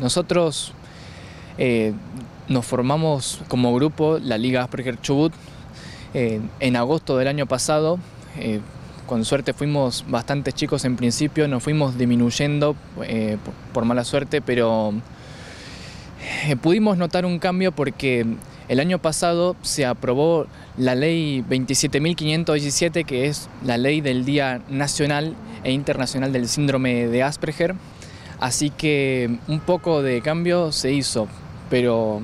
nosotros eh, nos formamos como grupo, la Liga Asperger Chubut, eh, en agosto del año pasado. Eh, con suerte fuimos bastantes chicos en principio, nos fuimos disminuyendo por mala suerte, pero pudimos notar un cambio porque el año pasado se aprobó la ley 27.517, que es la ley del Día Nacional e Internacional del Síndrome de Asperger. Así que un poco de cambio se hizo, pero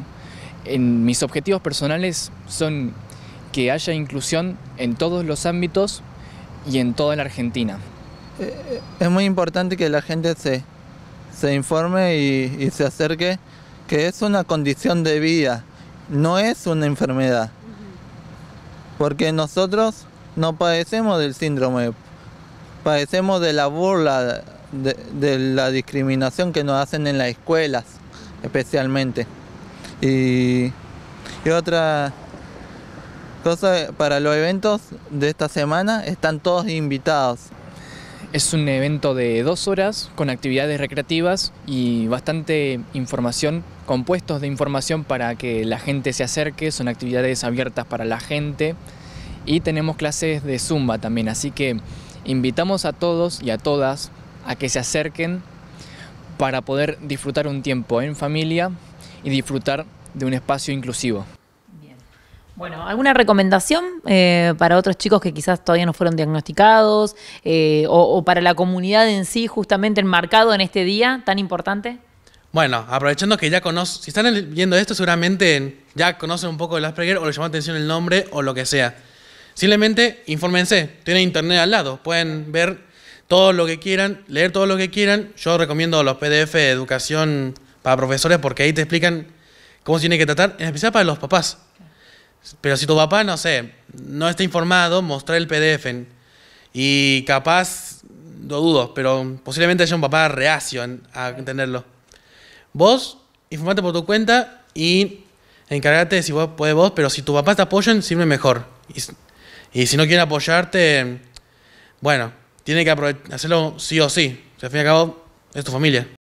en mis objetivos personales son que haya inclusión en todos los ámbitos y en toda la Argentina. Eh, eh, es muy importante que la gente se, informe y, y se acerque, que es una condición de vida, no es una enfermedad. Porque nosotros no padecemos del síndrome, padecemos de la burla de, la discriminación que nos hacen en las escuelas, especialmente. Y, y otra cosa, para los eventos de esta semana están todos invitados. Es un evento de dos horas con actividades recreativas y bastante información, compuestos de información para que la gente se acerque, son actividades abiertas para la gente y tenemos clases de zumba también, así que invitamos a todos y a todas a que se acerquen para poder disfrutar un tiempo en familia y disfrutar de un espacio inclusivo. Bueno, ¿alguna recomendación eh, para otros chicos que quizás todavía no fueron diagnosticados eh, o, para la comunidad en sí, justamente enmarcado en este día tan importante? Bueno, aprovechando que ya conocen, si están viendo esto, seguramente ya conocen un poco de las Asperger o les llamó atención el nombre o lo que sea. Simplemente infórmense, tienen internet al lado, pueden ver todo lo que quieran, leer todo lo que quieran. Yo recomiendo los PDF de educación para profesores porque ahí te explican cómo se tiene que tratar, en especial para los papás. Pero si tu papá, no sé, no está informado, mostrar el PDF. Y capaz, lo dudo, pero posiblemente haya un papá reacio a entenderlo. Vos, informate por tu cuenta y encárgate si vos puedes vos, pero si tu papá te apoyan, sirve mejor. Y, y si no quieren apoyarte, bueno, tiene que hacerlo sí o sí. O al fin y al cabo, es tu familia.